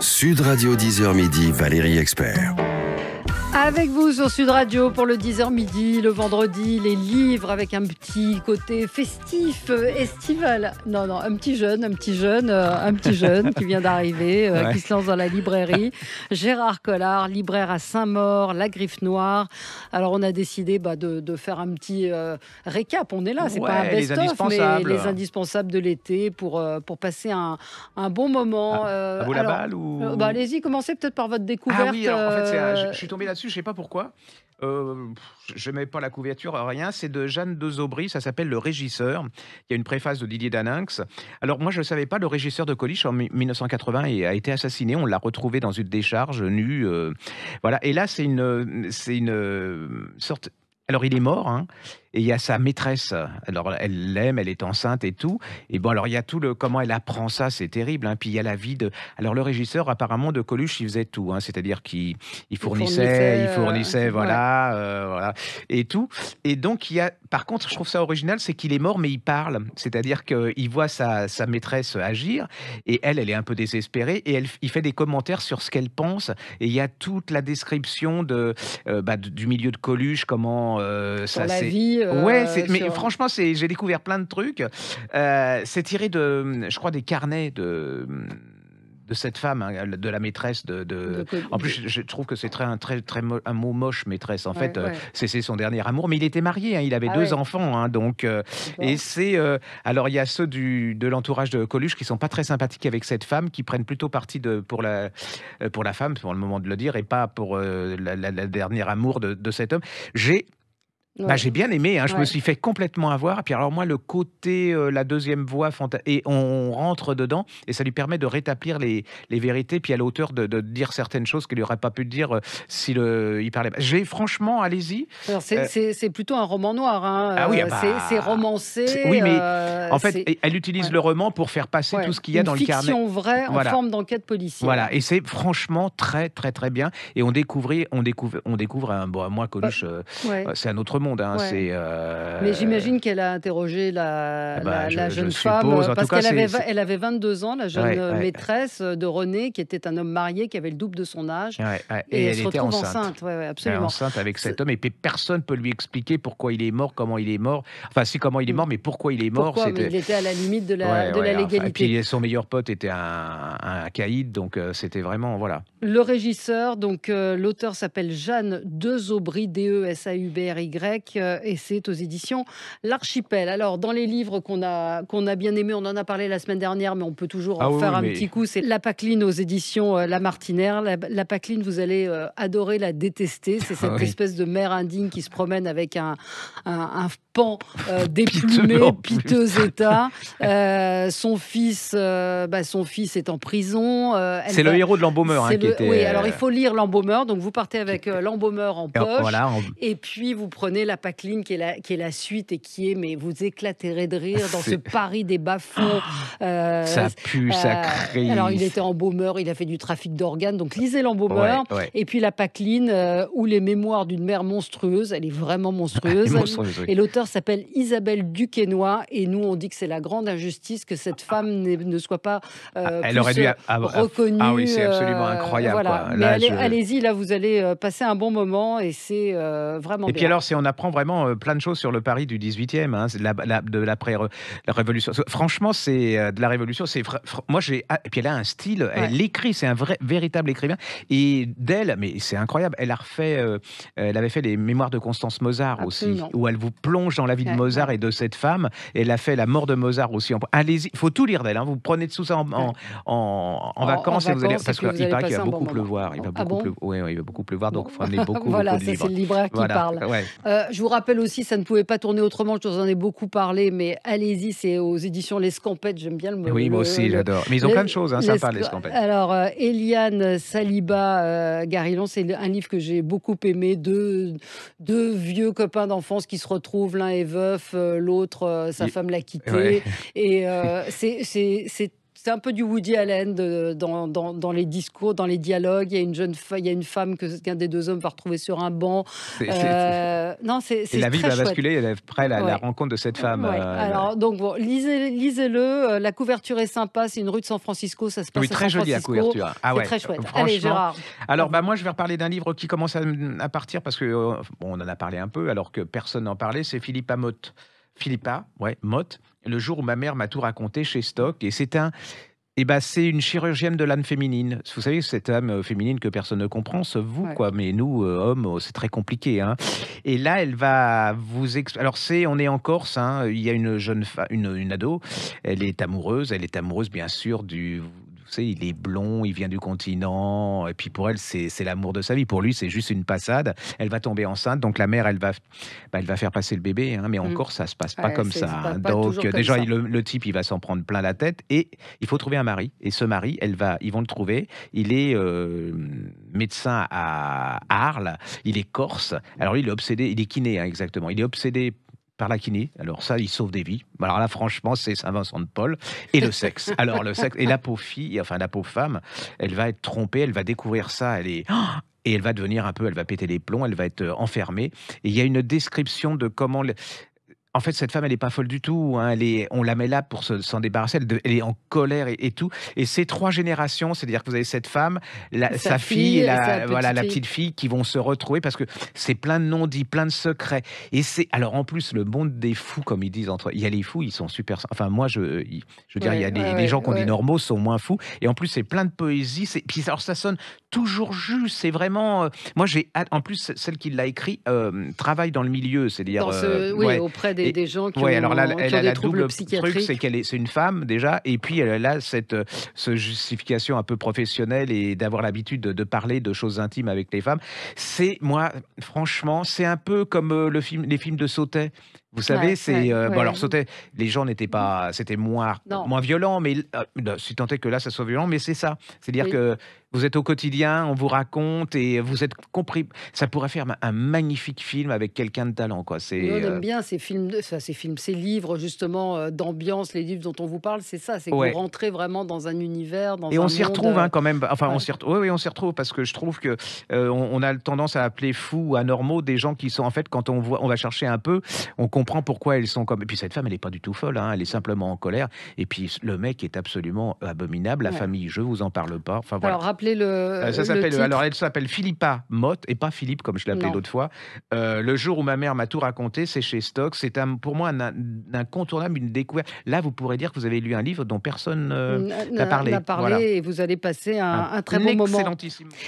Sud Radio 10h midi, Valérie Expert. Avec vous sur Sud Radio pour le 10h midi, le vendredi, les livres avec un petit côté festif, euh, estival. Non, non, un petit jeune, un petit jeune, euh, un petit jeune qui vient d'arriver, euh, qui se lance dans la librairie. Gérard Collard, libraire à Saint-Maur, La Griffe Noire. Alors on a décidé bah, de, faire un petit récap. On est là, c'est pas un best-of, mais les indispensables de l'été pour, pour passer un, bon moment. Ah, à vous la balle ou... bah, Allez-y, commencez peut-être par votre découverte. Ah oui, en fait, je, je suis tombé là-dessus je ne sais pas pourquoi. je euh, je mets pas la couverture, rien. C'est de Jeanne de Zobry. ça s'appelle Le Régisseur. Il y a une préface de Didier Daninx. Alors, moi, je ne savais pas, le régisseur de Coliche, en 1980 a été assassiné. On l'a retrouvé dans une décharge nue. Euh, voilà. Et là, c'est une, une euh, sorte. Alors, il est mort, hein et il y a sa maîtresse. Alors, elle l'aime, elle est enceinte et tout. Et bon, alors, il y a tout le comment elle apprend ça, c'est terrible. Hein. Puis il y a la vie de. Alors, le régisseur, apparemment, de Coluche, il faisait tout. Hein. C'est-à-dire qu'il fournissait, il euh, fournissait, voilà, euh, voilà, et tout. Et donc, il y a. Par contre, je trouve ça original, c'est qu'il est mort, mais il parle. C'est-à-dire qu'il voit sa, sa maîtresse agir, et elle, elle est un peu désespérée, et elle, il fait des commentaires sur ce qu'elle pense. Et il y a toute la description de, euh, bah, du milieu de Coluche, comment ça s'est ouais, euh, mais franchement, j'ai découvert plein de trucs. Euh, c'est tiré de, je crois, des carnets de de cette femme, hein, de la maîtresse de. En plus, je, trouve que c'est très un très très un mot moche, maîtresse. En fait, euh, c'est son dernier amour, mais il était marié, hein, il avait ah deux enfants, hein, donc. et c'est alors il y a ceux du, de l'entourage de Coluche qui sont pas très sympathiques avec cette femme, qui prennent plutôt parti de pour la pour la femme, pour le moment de le dire, et pas pour le la, la, dernière amour de, de cet homme. J'ai bah, j'ai bien aimé, hein, je me suis fait complètement avoir. puis alors moi, le côté, euh, la deuxième voix, et on, rentre dedans, et ça lui permet de rétablir les, les vérités, puis à l'auteur de, de, dire certaines choses qu'il n'aurait pas pu dire euh, si s'il il parlait. J'ai franchement, allez-y. Euh, c'est plutôt un roman noir. Hein, ah oui, ah bah, c'est romancé. Oui, mais en fait, elle utilise le roman pour faire passer tout ce qu'il y a dans le carnet. Une fiction vraie en forme d'enquête policière. Voilà, et c'est franchement très, très, très bien. Et on découvre, on découvre, on découvre un, bon, moi, Coluche, bah, c'est un autre monde Hein, euh, mais j'imagine qu'elle a interrogé la, ah bah, jeune femme, parce qu'elle avait, avait 22 ans, la jeune maîtresse de René, qui était un homme marié, qui avait le double de son âge. Et, elle, se était retrouve enceinte. absolument. enceinte avec cet homme, et personne ne peut lui expliquer pourquoi il est mort, comment il est mort. Enfin, c'est comment il est mm. mort, mais pourquoi il est mort. Pourquoi il était à la limite de la, légalité. et puis son meilleur pote était un, caïd, donc euh, c'était vraiment... voilà. Le régisseur, donc euh, l'auteur s'appelle Jeanne Dezaubry, D-E-S-A-U-B-R-Y. E euh, et c'est aux éditions L'Archipel. Alors, dans les livres qu'on a, qu'on a bien aimés, on en a parlé la semaine dernière, mais on peut toujours ah en faire un petit coup. C'est La Pacline aux éditions euh, La Martinière. La, Pacline, vous allez euh, adorer la détester. C'est cette ah espèce de mère indigne qui se promène avec un, pan euh, déplumé, piteux état. son, fils, bah, son fils est en prison. c'est le héros de l'embaumeur. Hein, était... Oui, alors il faut lire l'embaumeur. Donc, vous partez avec l'embaumeur en poche. Et puis, vous prenez la Pacline qui est la, suite et qui est, mais vous éclaterez de rire dans ce Paris des bas-fonds. Ah, euh, ça pue, ça euh, crie. Alors, il était embaumeur, il a fait du trafic d'organes, donc lisez l'embaumeur. Et puis la Pacline, euh, ou les mémoires d'une mère monstrueuse, elle est vraiment monstrueuse. Et l'auteur s'appelle Isabelle Duquesnoy, et nous, on dit que c'est la grande injustice que cette ah. femme ne soit pas ah, reconnue. Ah oui, c'est absolument incroyable. Allez-y, là, vous allez passer un bon moment, et c'est vraiment et Puis alors, c'est apprend vraiment euh, plein de choses sur le Paris du 18e, hein, de la, l'après-révolution. Franchement, c'est euh, de la révolution. C'est moi, j'ai ah, et puis elle a un style. Elle écrit, c'est un vrai véritable écrivain. Et d'elle, mais c'est incroyable. Elle a refait, euh, elle avait fait les Mémoires de Constance Mozart aussi, où elle vous plonge dans la vie de Mozart et de cette femme. elle a fait La mort de Mozart aussi. Allez-y, il faut tout lire d'elle. Hein, vous prenez tout ça en, en, en, vacances, et vous allez parce qu'il paraît qu'il va beaucoup pleuvoir. Il va beaucoup pleuvoir. Donc il faut amener beaucoup. Voilà, c'est le libraire qui parle. Euh, je vous rappelle aussi, ça ne pouvait pas tourner autrement. Je vous en ai beaucoup parlé, mais allez-y, c'est aux éditions Les Scampettes. J'aime bien le mot. Oui, moi aussi, j'adore. Mais ils ont plein de choses hein, les Les Scampettes. Alors, euh, Eliane Saliba euh, Garillon, c'est un livre que j'ai beaucoup aimé. Deux, deux vieux copains d'enfance qui se retrouvent. L'un est veuf, l'autre, sa femme l'a quitté. Et c'est c'est un peu du Woody Allen dans, les discours, dans les dialogues. Il y a une jeune femme, il y a une femme que qu'un des deux hommes va retrouver sur un banc. C'est, euh, c'est, c'est et la vie va chouette. basculer après la, la, rencontre de cette femme. Euh, alors donc bon, lisez, le euh, La couverture est sympa. C'est une rue de San Francisco. Ça se passe oui, très joli jolie la couverture. Ah très chouette. Allez Gérard. Alors bah moi je vais reparler d'un livre qui commence à, partir parce que on en a parlé un peu alors que personne n'en parlait. C'est Philippa Mott. Philippa, ouais, Motte, le jour où ma mère m'a tout raconté chez Stock. Et c'est un. Eh bah c'est une chirurgienne de l'âme féminine. Vous savez, cette âme euh, féminine que personne ne comprend, sauf vous, quoi. Mais nous, euh, hommes, oh, c'est très compliqué. Hein. Et là, elle va vous. expliquer... Alors, c'est, on est en Corse. Hein. Il y a une jeune, femme, une, une ado. Elle est amoureuse. Elle est amoureuse, bien sûr, du il est blond, il vient du continent, et puis pour elle, c'est l'amour de sa vie. Pour lui, c'est juste une passade. Elle va tomber enceinte, donc la mère, elle va, bah, elle va faire passer le bébé, hein, mais mm. encore, ça se passe pas comme ça. Hein. donc déjà, le, type, il va s'en prendre plein la tête, et il faut trouver un mari. Et ce mari, elle va, ils vont le trouver. Il est euh, médecin à Arles, il est corse. Alors il est obsédé, il est kiné hein, exactement. Il est obsédé par la kiné. Alors ça, il sauve des vies. Alors là, franchement, c'est Saint-Vincent de Paul. Et le sexe. Alors le sexe. Et la pauvre fille, enfin la pauvre femme, elle va être trompée, elle va découvrir ça, elle est... Et elle va devenir un peu, elle va péter les plombs, elle va être enfermée. Et il y a une description de comment en fait, cette femme, elle n'est pas folle du tout. Hein. est, on la met là pour s'en débarrasser. Elle, est en colère et, tout. Et ces trois générations, c'est-à-dire que vous avez cette femme, sa, fille, et la, petite voilà, fille. la petite fille, qui vont se retrouver parce que c'est plein de non-dits, plein de secrets. Et c'est alors en plus le monde des fous, comme ils disent entre. Il y a les fous, ils sont super. Enfin, moi, je, je veux dire, il y a des, gens qui qu'on dit normaux sont moins fous. Et en plus, c'est plein de poésie. Puis alors, ça sonne toujours juste. C'est vraiment. Euh, moi, j'ai. En plus, celle qui l'a écrit euh, travaille dans le milieu, c'est-à-dire. Euh, oui, auprès des, gens qui ont, alors là, elle a des la double truc, c'est qu'elle est, c'est une femme déjà, et puis elle a cette, justification un peu professionnelle et d'avoir l'habitude de, parler de choses intimes avec les femmes. C'est moi, franchement, c'est un peu comme le film, les films de Sautet. Vous savez, c'est euh, bon, alors sautait Les gens n'étaient pas, mm-hmm. c'était moins moins violent, mais euh, bah, si tant est que là ça soit violent, mais c'est ça. C'est-à-dire que vous êtes au quotidien, on vous raconte et vous êtes compris. Ça pourrait faire un magnifique film avec quelqu'un de talent, quoi. C'est. On aime euh, bien ces films, de, ça, ces films, ces livres justement d'ambiance, les livres dont on vous parle, c'est ça, c'est que vous rentrez vraiment dans un univers, dans et on s'y retrouve hein, quand même. Enfin, on s'y retrouve. Oui, on s'y retrouve parce que je trouve que on, a tendance à appeler fous, anormaux, des gens qui sont en fait quand on voit, on va chercher un peu, on comprend prend pourquoi elles sont comme. Et puis cette femme, elle n'est pas du tout folle, hein, elle est simplement en colère. Et puis le mec est absolument abominable. La famille, je vous en parle pas. Enfin, voilà. Alors rappelez le. Euh, ça s'appelle. Alors elle s'appelle Philippa Mott et pas Philippe comme je l'appelais l'autre fois. Euh, le jour où ma mère m'a tout raconté, c'est chez Stock. C'est pour moi un, incontournable, une découverte. Là, vous pourrez dire que vous avez lu un livre dont personne euh, n'a parlé. et vous allez passer un, très bon moment.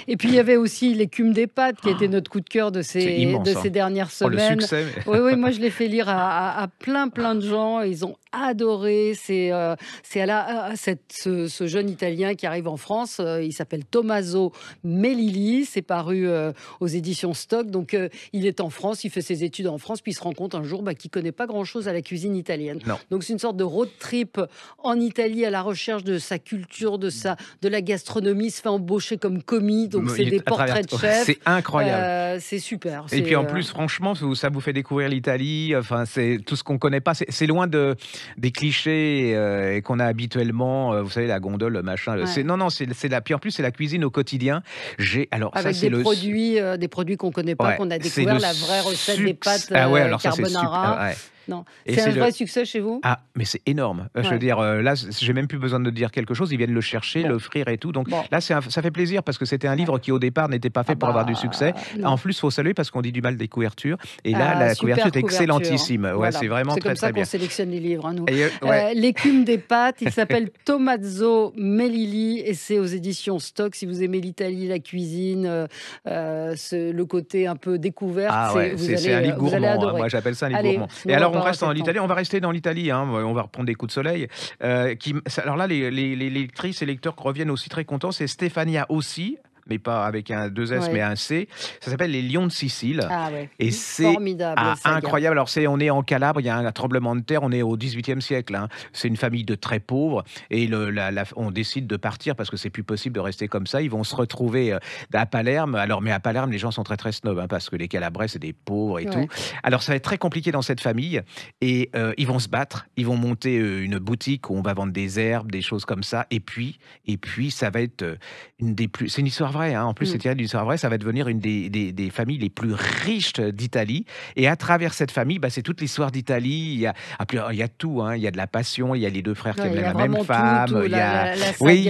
Et puis il y avait aussi l'écume des pattes qui était ah, notre coup de cœur de ces, de hein. ces dernières oh, semaines. Oui, oui, moi je l'ai fait lire à, plein, plein de gens. Ils ont adoré. C'est euh, c'est à la, cette, ce, jeune Italien qui arrive en France. Euh, il s'appelle Tommaso Melilli. C'est paru euh, aux éditions Stock. Donc, il est en France, il fait ses études en France, puis se rend compte un jour bah, qu'il connaît pas grand-chose à la cuisine italienne. Donc, c'est une sorte de road trip en Italie à la recherche de sa culture, de, sa, de la gastronomie. Il se fait embaucher comme commis. Donc, c'est des portraits de chefs. C'est incroyable. c'est super. Et puis, en plus, franchement, ça vous fait découvrir l'Italie, Enfin, c'est tout ce qu'on connaît pas. C'est loin de, des clichés euh, qu'on a habituellement. Euh, vous savez, la gondole, le machin. C'est non, non, c'est la pire. En plus, c'est la cuisine au quotidien. J'ai alors avec des, le... produits, qu'on euh, des produits qu'on connaît pas, qu'on a découvert la vraie recette des pâtes ah ouais, alors carbonara. Ça, c'est un vrai succès chez vous Ah, mais c'est énorme. Euh, je veux dire, euh, là, j'ai même plus besoin de dire quelque chose. Ils viennent le chercher, l'offrir et tout. Donc là, ça fait plaisir parce que c'était un livre qui, au départ, n'était pas fait ah pour avoir bah, du succès. En plus, faut saluer parce qu'on dit du mal des couvertures. Et là, ah, la couverture est excellentissime. Ouais, C'est vraiment très, bien. C'est comme ça qu'on sélectionne les livres, hein, euh, L'écume des pâtes, il s'appelle Tomazzo Melilli et c'est aux éditions Stock. Si vous aimez l'Italie, la cuisine, le côté un peu découverte, ah c'est un livre hein. Moi, j'appelle ça un livre gourmand. Et alors, on reste en Italie, on va rester dans l'Italie, hein. on va reprendre des coups de soleil. Euh, qui, alors là, les, les, les, lectrices et lecteurs reviennent aussi très contents, c'est Stefania aussi, mais pas avec un 2S, mais un C. Ça s'appelle les Lions de Sicile. Ah et mm. c'est ah, incroyable. Alors, c'est, on est en Calabre, il y a un tremblement de terre, on est au 18e siècle. Hein. C'est une famille de très pauvres et le, la, on décide de partir parce que c'est plus possible de rester comme ça. Ils vont se retrouver euh, à Palerme. Alors, mais à Palerme, les gens sont très, très snobs hein, parce que les Calabrais, c'est des pauvres et tout. Alors, ça va être très compliqué dans cette famille et euh, ils vont se battre. Ils vont monter euh, une boutique où on va vendre des herbes, des choses comme ça. Et puis, et puis ça va être une des plus. C'est une histoire Hein. En plus, mm. c'est tiré du Ça va devenir une des, familles les plus riches d'Italie. Et à travers cette famille, bah, c'est toute l'histoire d'Italie. Il, y a, ah, il y a tout. Hein. Il y a de la passion. Il y a les deux frères qui aiment la même femme. il oui,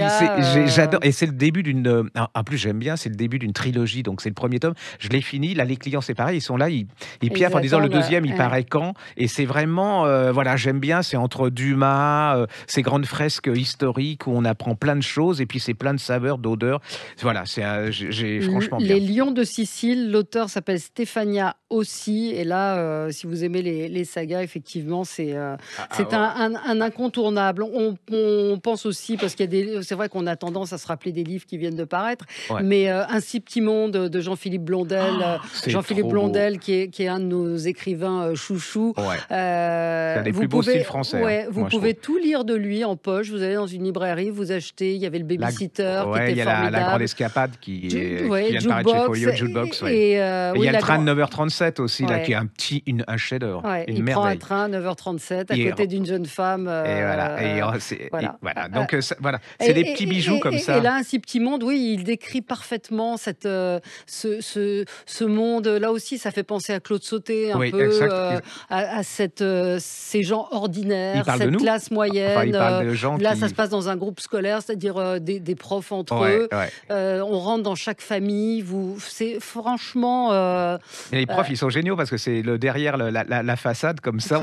j'adore. Et c'est le début d'une. Euh, en plus, j'aime bien. C'est le début d'une trilogie. Donc, c'est le premier tome. Je l'ai fini. Là, les clients, c'est pareil. Ils sont là. Ils, ils piaffent en disant le deuxième, il paraît quand. Et c'est vraiment. Euh, voilà, j'aime bien. C'est entre Dumas, euh, ces grandes fresques historiques où on apprend plein de choses. Et puis, c'est plein de saveurs, d'odeurs. Voilà, j'ai franchement Les Lions de Sicile, l'auteur s'appelle Stefania aussi. Et là, euh, si vous aimez les, sagas, effectivement, c'est euh, ah, ah, un, incontournable. On, pense aussi, parce qu'il y a des. C'est vrai qu'on a tendance à se rappeler des livres qui viennent de paraître, mais euh, Un si petit monde de Jean-Philippe Blondel. Ah, Jean-Philippe Blondel, qui est, qui est, un de nos écrivains chouchou. c'est un plus beaux français. Hein, vous pouvez tout lire de lui en poche. Vous allez dans une librairie, vous achetez. Il y avait le babysitter. La... qui était il y a la grande escapade qui, vient de paraître chez Folio, Et, euh, il y a le train de 9h37 aussi, là, qui est un petit, une, un chef il prend un train 9h37 à côté d'une jeune femme. et euh, voilà. Et voilà. Euh, Donc, voilà. C'est des petits bijoux comme ça. Et là, un si petit monde, oui, il décrit parfaitement cette, ce, ce, monde. Là aussi, ça fait penser à Claude Sauté, un peu, à, cette, ces gens ordinaires, cette classe moyenne. là, ça se passe dans un groupe scolaire, c'est-à-dire des, des, profs entre eux. On rentre dans chaque famille. Vous, c'est franchement. Euh, les profs, euh, ils sont géniaux parce que c'est le derrière la, façade comme ça.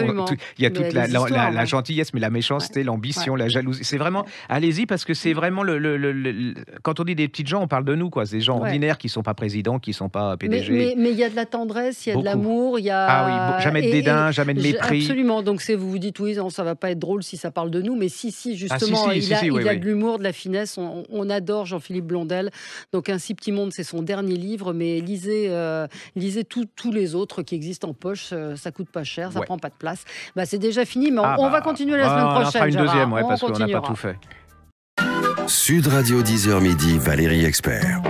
Il y a toute la, gentillesse, mais la méchanceté, l'ambition, la jalousie. C'est vraiment. Allez-y parce que c'est vraiment le, Quand on dit des petites gens, on parle de nous, quoi. Des gens ordinaires qui sont pas présidents, qui sont pas PDG. Mais il y a de la tendresse, il y a de l'amour, il y a. Ah oui, jamais de dédain, jamais de mépris. Absolument. Donc c'est vous vous dites oui, ça va pas être drôle si ça parle de nous, mais si, si, ah, justement, il, y a, de l'humour, de la finesse. on, on adore Jean-Philippe Blondel. Donc Un si petit monde, c'est son dernier livre, mais lisez, euh, lisez tous les autres qui existent en poche. Euh, ça coûte pas cher, ça prend pas de place. Bah, c'est déjà fini, mais on, ah va bah, continuer la semaine prochaine. On fera une deuxième, parce qu'on n'a pas tout fait. Sud Radio 10h midi, Valérie Expert.